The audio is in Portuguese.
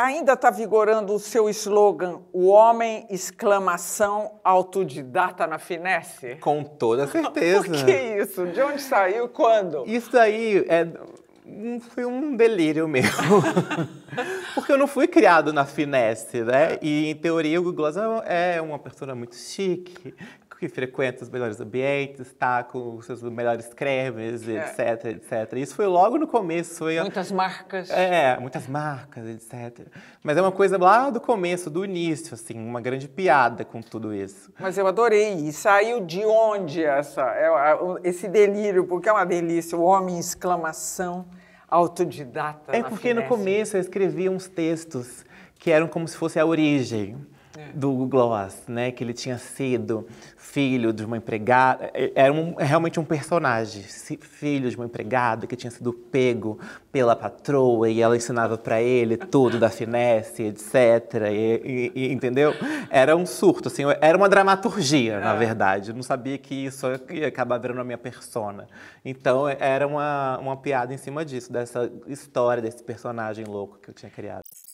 Ainda está vigorando o seu slogan, o homem exclamação autodidata na finesse? Com toda certeza. Por que isso? De onde saiu? Quando? Isso aí é foi um delírio meu. Porque eu não fui criado na finesse, né? E, em teoria, o Google é, é uma pessoa muito chique, que frequenta os melhores ambientes, tá com os seus melhores cremes, é. etc, etc. Isso foi logo no começo. Foi... Muitas marcas. É, muitas marcas, etc. Mas é uma coisa lá do começo, do início, assim, uma grande piada com tudo isso. Mas eu adorei. E saiu de onde essa, é, esse delírio? Porque é uma delícia, o homem exclamação autodidata. É porque no começo eu escrevia uns textos que eram como se fosse a origem do Gloss, né? Que ele tinha sido filho de uma empregada, é, era um, é realmente um personagem, filho de uma empregada que tinha sido pego pela patroa e ela ensinava para ele tudo da finesse, etc. E, e, e, entendeu? Era um surto, assim, era uma dramaturgia, na é. verdade. Eu não sabia que isso ia acabar virando a minha persona. Então era uma, uma piada em cima disso, dessa história desse personagem louco que eu tinha criado.